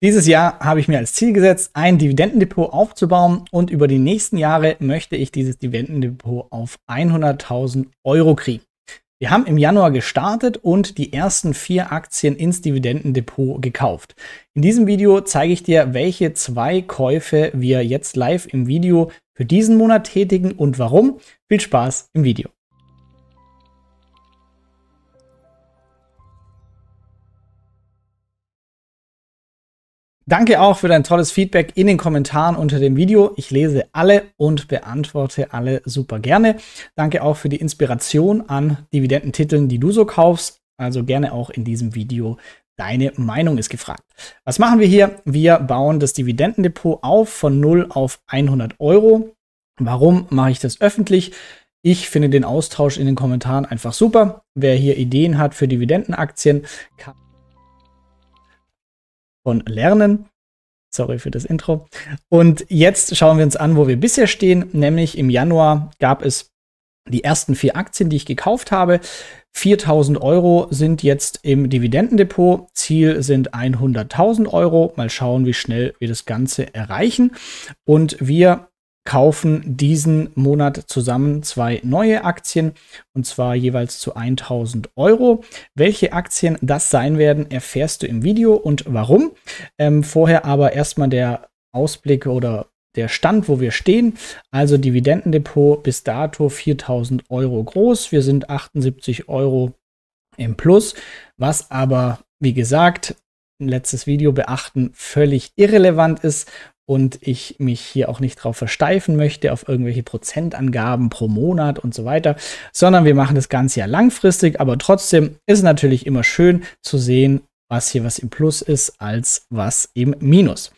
Dieses Jahr habe ich mir als Ziel gesetzt, ein Dividendendepot aufzubauen und über die nächsten Jahre möchte ich dieses Dividendendepot auf 100.000 Euro kriegen. Wir haben im Januar gestartet und die ersten vier Aktien ins Dividendendepot gekauft. In diesem Video zeige ich dir, welche zwei Käufe wir jetzt live im Video für diesen Monat tätigen und warum. Viel Spaß im Video. Danke auch für dein tolles Feedback in den Kommentaren unter dem Video. Ich lese alle und beantworte alle super gerne. Danke auch für die Inspiration an Dividendentiteln, die du so kaufst. Also gerne auch in diesem Video. Deine Meinung ist gefragt. Was machen wir hier? Wir bauen das Dividendendepot auf von 0 auf 100 Euro. Warum mache ich das öffentlich? Ich finde den Austausch in den Kommentaren einfach super. Wer hier Ideen hat für Dividendenaktien, kann von Lernen. Sorry für das Intro. Und jetzt schauen wir uns an, wo wir bisher stehen. Nämlich im Januar gab es die ersten vier Aktien, die ich gekauft habe. 4000 Euro sind jetzt im Dividendendepot. Ziel sind 100.000 Euro. Mal schauen, wie schnell wir das Ganze erreichen. Und wir kaufen diesen Monat zusammen zwei neue Aktien und zwar jeweils zu 1000 Euro. Welche Aktien das sein werden, erfährst du im Video und warum. Ähm, vorher aber erstmal der Ausblick oder der Stand, wo wir stehen. Also Dividendendepot bis dato 4000 Euro groß. Wir sind 78 Euro im Plus, was aber, wie gesagt, letztes Video beachten, völlig irrelevant ist, und ich mich hier auch nicht drauf versteifen möchte auf irgendwelche Prozentangaben pro Monat und so weiter, sondern wir machen das Ganze ja langfristig, aber trotzdem ist natürlich immer schön zu sehen, was hier was im Plus ist, als was im Minus.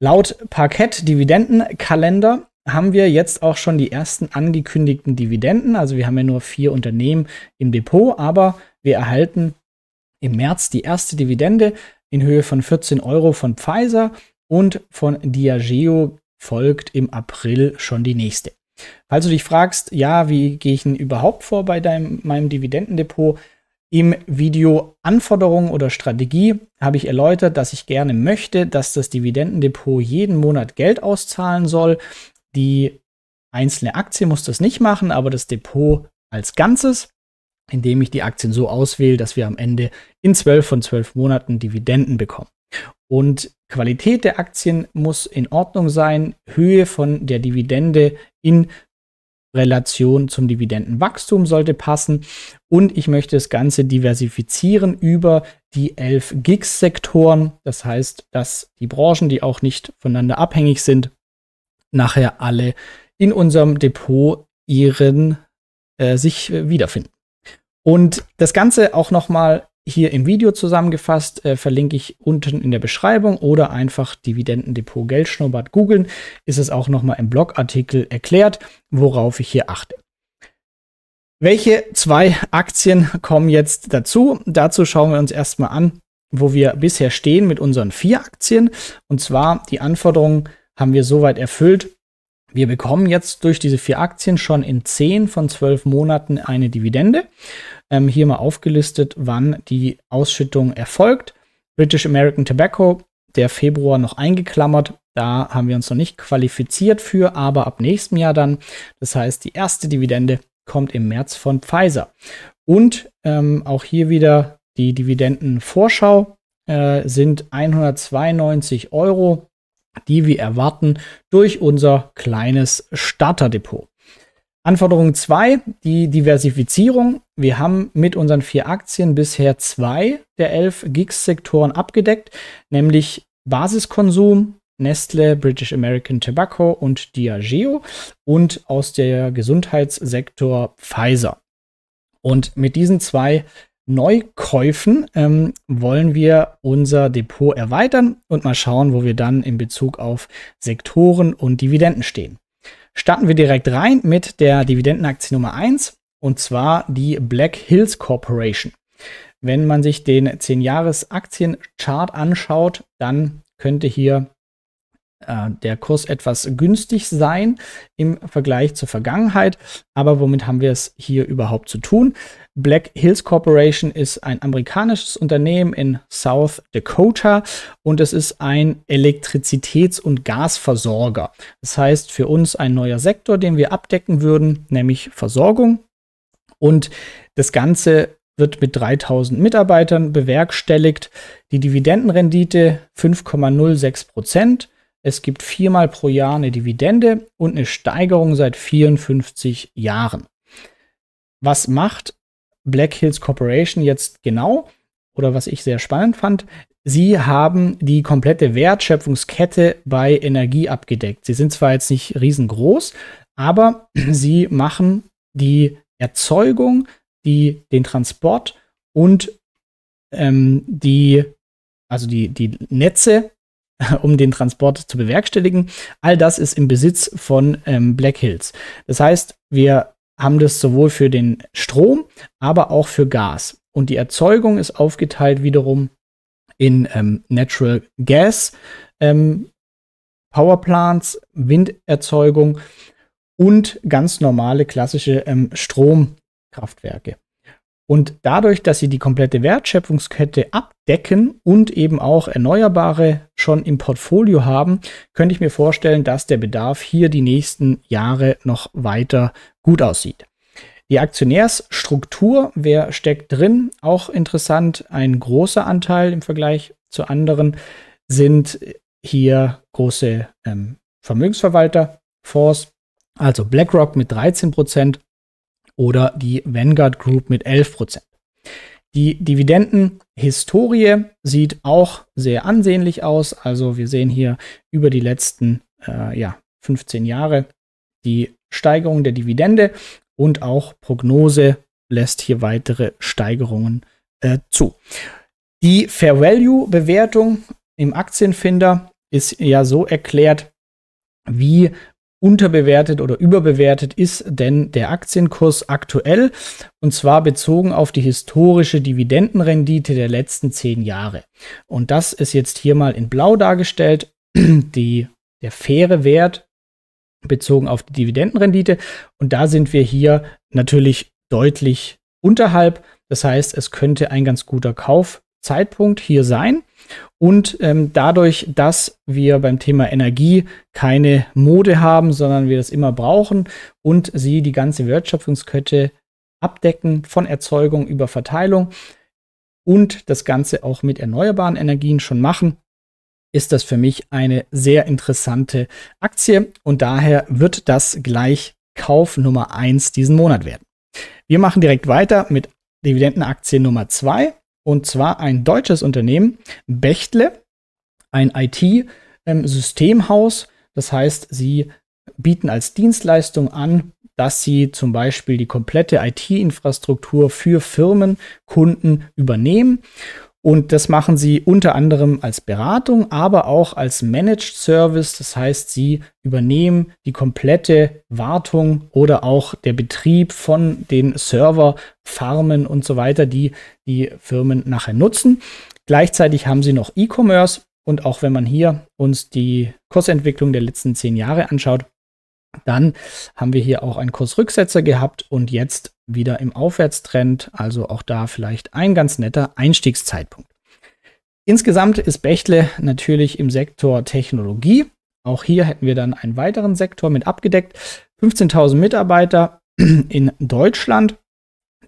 Laut Parkett-Dividendenkalender haben wir jetzt auch schon die ersten angekündigten Dividenden. Also wir haben ja nur vier Unternehmen im Depot, aber wir erhalten im März die erste Dividende in Höhe von 14 Euro von Pfizer und von Diageo folgt im April schon die nächste. Falls du dich fragst, ja, wie gehe ich denn überhaupt vor bei deinem, meinem Dividendendepot? Im Video Anforderungen oder Strategie habe ich erläutert, dass ich gerne möchte, dass das Dividendendepot jeden Monat Geld auszahlen soll. Die einzelne Aktie muss das nicht machen, aber das Depot als Ganzes, indem ich die Aktien so auswähle, dass wir am Ende in 12 von 12 Monaten Dividenden bekommen. Und Qualität der Aktien muss in Ordnung sein, Höhe von der Dividende in Relation zum Dividendenwachstum sollte passen und ich möchte das Ganze diversifizieren über die 11 GIGS-Sektoren. Das heißt, dass die Branchen, die auch nicht voneinander abhängig sind, nachher alle in unserem Depot ihren äh, sich äh, wiederfinden. Und das Ganze auch nochmal hier im Video zusammengefasst, äh, verlinke ich unten in der Beschreibung oder einfach Dividendendepot Geldschnurrbart googeln, ist es auch nochmal im Blogartikel erklärt, worauf ich hier achte. Welche zwei Aktien kommen jetzt dazu? Dazu schauen wir uns erstmal an, wo wir bisher stehen mit unseren vier Aktien. Und zwar die Anforderungen haben wir soweit erfüllt, wir bekommen jetzt durch diese vier Aktien schon in 10 von 12 Monaten eine Dividende. Ähm, hier mal aufgelistet, wann die Ausschüttung erfolgt. British American Tobacco, der Februar noch eingeklammert. Da haben wir uns noch nicht qualifiziert für, aber ab nächstem Jahr dann. Das heißt, die erste Dividende kommt im März von Pfizer. Und ähm, auch hier wieder die Dividendenvorschau äh, sind 192 Euro die wir erwarten durch unser kleines Starterdepot. Anforderung 2, die Diversifizierung. Wir haben mit unseren vier Aktien bisher zwei der elf GIGS-Sektoren abgedeckt, nämlich Basiskonsum, Nestle, British American Tobacco und Diageo und aus der Gesundheitssektor Pfizer. Und mit diesen zwei Neukäufen ähm, wollen wir unser Depot erweitern und mal schauen, wo wir dann in Bezug auf Sektoren und Dividenden stehen. Starten wir direkt rein mit der Dividendenaktie Nummer 1 und zwar die Black Hills Corporation. Wenn man sich den 10-Jahres-Aktien-Chart anschaut, dann könnte hier äh, der Kurs etwas günstig sein im Vergleich zur Vergangenheit. Aber womit haben wir es hier überhaupt zu tun? Black Hills Corporation ist ein amerikanisches Unternehmen in South Dakota und es ist ein Elektrizitäts- und Gasversorger. Das heißt für uns ein neuer Sektor, den wir abdecken würden, nämlich Versorgung. Und das Ganze wird mit 3000 Mitarbeitern bewerkstelligt. Die Dividendenrendite 5,06 Prozent es gibt viermal pro Jahr eine Dividende und eine Steigerung seit 54 Jahren. Was macht Black Hills Corporation jetzt genau? Oder was ich sehr spannend fand, sie haben die komplette Wertschöpfungskette bei Energie abgedeckt. Sie sind zwar jetzt nicht riesengroß, aber sie machen die Erzeugung, die, den Transport und ähm, die, also die, die Netze um den Transport zu bewerkstelligen. All das ist im Besitz von ähm, Black Hills. Das heißt, wir haben das sowohl für den Strom, aber auch für Gas. Und die Erzeugung ist aufgeteilt wiederum in ähm, Natural Gas ähm, Plants, Winderzeugung und ganz normale klassische ähm, Stromkraftwerke. Und dadurch, dass sie die komplette Wertschöpfungskette abdecken und eben auch Erneuerbare schon im Portfolio haben, könnte ich mir vorstellen, dass der Bedarf hier die nächsten Jahre noch weiter gut aussieht. Die Aktionärsstruktur, wer steckt drin? Auch interessant. Ein großer Anteil im Vergleich zu anderen sind hier große ähm, Vermögensverwalter, Fonds, also BlackRock mit 13 Prozent, oder die Vanguard Group mit 11%. Prozent. Die Dividendenhistorie sieht auch sehr ansehnlich aus. Also wir sehen hier über die letzten äh, ja, 15 Jahre die Steigerung der Dividende und auch Prognose lässt hier weitere Steigerungen äh, zu. Die Fair Value Bewertung im Aktienfinder ist ja so erklärt, wie unterbewertet oder überbewertet ist denn der Aktienkurs aktuell und zwar bezogen auf die historische Dividendenrendite der letzten zehn Jahre. Und das ist jetzt hier mal in blau dargestellt, die, der faire Wert bezogen auf die Dividendenrendite und da sind wir hier natürlich deutlich unterhalb. Das heißt, es könnte ein ganz guter Kauf Zeitpunkt hier sein. Und ähm, dadurch, dass wir beim Thema Energie keine Mode haben, sondern wir das immer brauchen und sie die ganze Wertschöpfungskette abdecken von Erzeugung über Verteilung und das Ganze auch mit erneuerbaren Energien schon machen, ist das für mich eine sehr interessante Aktie und daher wird das gleich Kauf Nummer 1 diesen Monat werden. Wir machen direkt weiter mit Dividendenaktie Nummer 2 und zwar ein deutsches Unternehmen, Bechtle, ein IT-Systemhaus. Das heißt, sie bieten als Dienstleistung an, dass sie zum Beispiel die komplette IT-Infrastruktur für Firmen, Kunden übernehmen. Und das machen sie unter anderem als Beratung, aber auch als Managed Service. Das heißt, sie übernehmen die komplette Wartung oder auch der Betrieb von den Serverfarmen und so weiter, die die Firmen nachher nutzen. Gleichzeitig haben sie noch E-Commerce. Und auch wenn man hier uns die Kursentwicklung der letzten zehn Jahre anschaut, dann haben wir hier auch einen Kursrücksetzer gehabt und jetzt wieder im Aufwärtstrend, also auch da vielleicht ein ganz netter Einstiegszeitpunkt. Insgesamt ist Bechtle natürlich im Sektor Technologie. Auch hier hätten wir dann einen weiteren Sektor mit abgedeckt. 15.000 Mitarbeiter in Deutschland.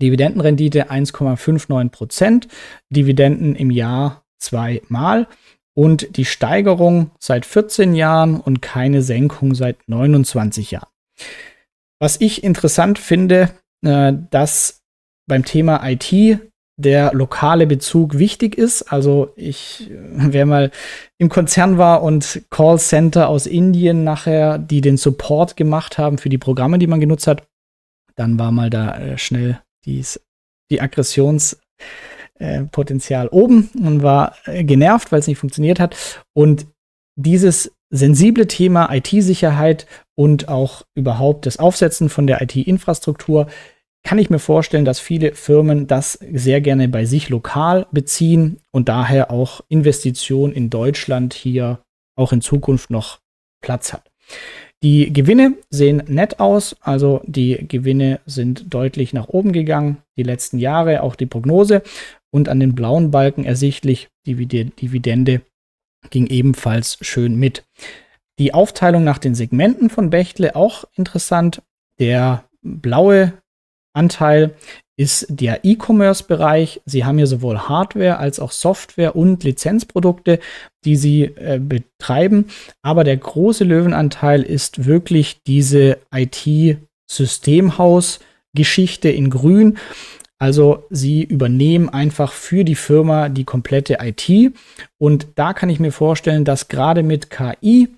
Dividendenrendite 1,59 Prozent. Dividenden im Jahr zweimal. Und die Steigerung seit 14 Jahren und keine Senkung seit 29 Jahren. Was ich interessant finde, äh, dass beim Thema IT der lokale Bezug wichtig ist. Also ich, äh, wer mal im Konzern war und Callcenter aus Indien nachher, die den Support gemacht haben für die Programme, die man genutzt hat, dann war mal da äh, schnell dies, die Aggressions Potenzial äh, oben und war äh, genervt, weil es nicht funktioniert hat. Und dieses sensible Thema IT-Sicherheit und auch überhaupt das Aufsetzen von der IT-Infrastruktur kann ich mir vorstellen, dass viele Firmen das sehr gerne bei sich lokal beziehen und daher auch Investitionen in Deutschland hier auch in Zukunft noch Platz hat. Die Gewinne sehen nett aus, also die Gewinne sind deutlich nach oben gegangen, die letzten Jahre, auch die Prognose und an den blauen Balken ersichtlich, die Dividende ging ebenfalls schön mit. Die Aufteilung nach den Segmenten von Bechtle auch interessant. Der blaue Anteil ist der E-Commerce-Bereich. Sie haben hier sowohl Hardware als auch Software und Lizenzprodukte, die Sie äh, betreiben. Aber der große Löwenanteil ist wirklich diese IT-Systemhaus-Geschichte in Grün. Also Sie übernehmen einfach für die Firma die komplette IT. Und da kann ich mir vorstellen, dass gerade mit KI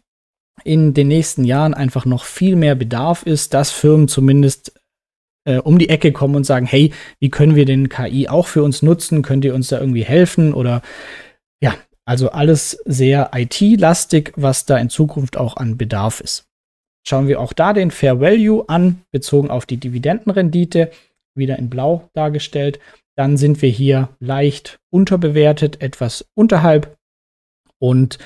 in den nächsten Jahren einfach noch viel mehr Bedarf ist, dass Firmen zumindest äh, um die Ecke kommen und sagen, hey, wie können wir den KI auch für uns nutzen? Könnt ihr uns da irgendwie helfen? Oder ja, also alles sehr IT-lastig, was da in Zukunft auch an Bedarf ist. Schauen wir auch da den Fair Value an, bezogen auf die Dividendenrendite, wieder in blau dargestellt. Dann sind wir hier leicht unterbewertet, etwas unterhalb. Und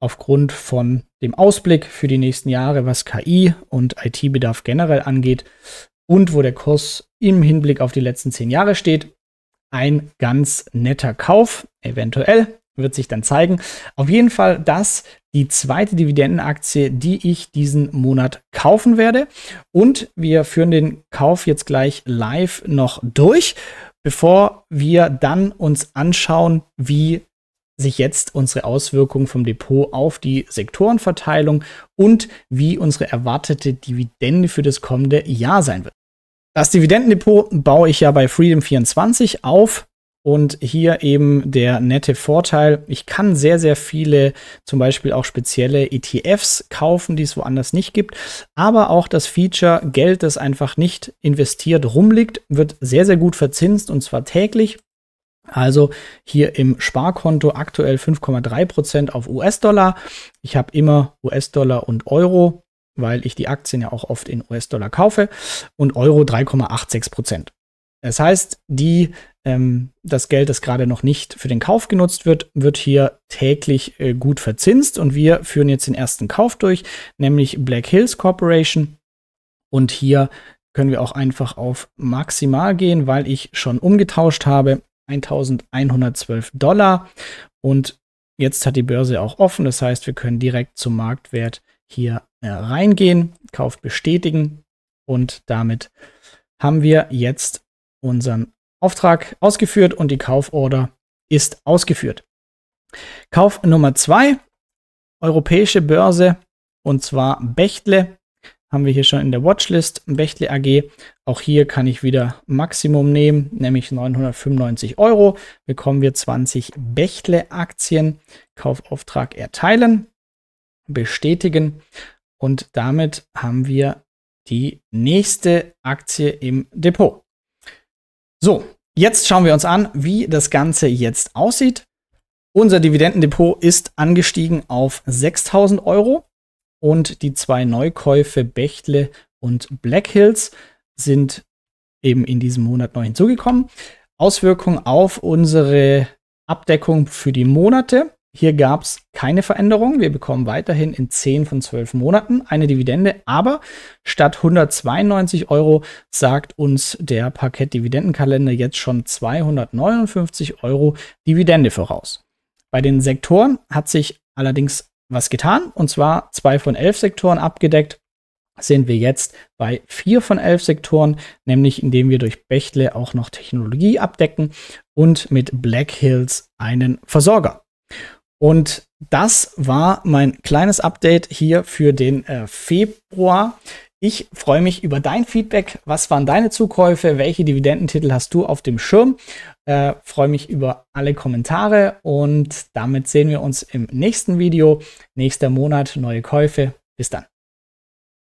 aufgrund von dem Ausblick für die nächsten Jahre, was KI und IT-Bedarf generell angeht, und wo der Kurs im Hinblick auf die letzten zehn Jahre steht. Ein ganz netter Kauf, eventuell, wird sich dann zeigen. Auf jeden Fall das die zweite Dividendenaktie, die ich diesen Monat kaufen werde. Und wir führen den Kauf jetzt gleich live noch durch, bevor wir dann uns anschauen, wie sich jetzt unsere Auswirkungen vom Depot auf die Sektorenverteilung und wie unsere erwartete Dividende für das kommende Jahr sein wird. Das Dividendendepot baue ich ja bei Freedom24 auf. Und hier eben der nette Vorteil, ich kann sehr, sehr viele, zum Beispiel auch spezielle ETFs kaufen, die es woanders nicht gibt. Aber auch das Feature Geld, das einfach nicht investiert rumliegt, wird sehr, sehr gut verzinst und zwar täglich. Also hier im Sparkonto aktuell 5,3% auf US-Dollar. Ich habe immer US-Dollar und Euro weil ich die Aktien ja auch oft in US-Dollar kaufe und Euro 3,86 Prozent. Das heißt, die, ähm, das Geld, das gerade noch nicht für den Kauf genutzt wird, wird hier täglich äh, gut verzinst und wir führen jetzt den ersten Kauf durch, nämlich Black Hills Corporation. Und hier können wir auch einfach auf maximal gehen, weil ich schon umgetauscht habe. 1112 Dollar und jetzt hat die Börse auch offen. Das heißt, wir können direkt zum Marktwert hier äh, reingehen, Kauf bestätigen und damit haben wir jetzt unseren Auftrag ausgeführt und die Kauforder ist ausgeführt. Kauf Nummer zwei europäische Börse und zwar Bechtle. Haben wir hier schon in der Watchlist Bechtle AG. Auch hier kann ich wieder Maximum nehmen, nämlich 995 Euro. Bekommen wir 20 Bechtle Aktien. Kaufauftrag erteilen bestätigen. Und damit haben wir die nächste Aktie im Depot. So, jetzt schauen wir uns an, wie das Ganze jetzt aussieht. Unser Dividendendepot ist angestiegen auf 6000 Euro und die zwei Neukäufe Bechtle und Black Hills sind eben in diesem Monat neu hinzugekommen. Auswirkung auf unsere Abdeckung für die Monate. Hier gab es keine Veränderung. Wir bekommen weiterhin in 10 von 12 Monaten eine Dividende, aber statt 192 Euro sagt uns der Parkett-Dividendenkalender jetzt schon 259 Euro Dividende voraus. Bei den Sektoren hat sich allerdings was getan, und zwar zwei von elf Sektoren abgedeckt sind wir jetzt bei vier von elf Sektoren, nämlich indem wir durch Bechtle auch noch Technologie abdecken und mit Black Hills einen Versorger. Und das war mein kleines Update hier für den äh, Februar. Ich freue mich über dein Feedback. Was waren deine Zukäufe? Welche Dividendentitel hast du auf dem Schirm? Äh, freue mich über alle Kommentare und damit sehen wir uns im nächsten Video. Nächster Monat neue Käufe. Bis dann.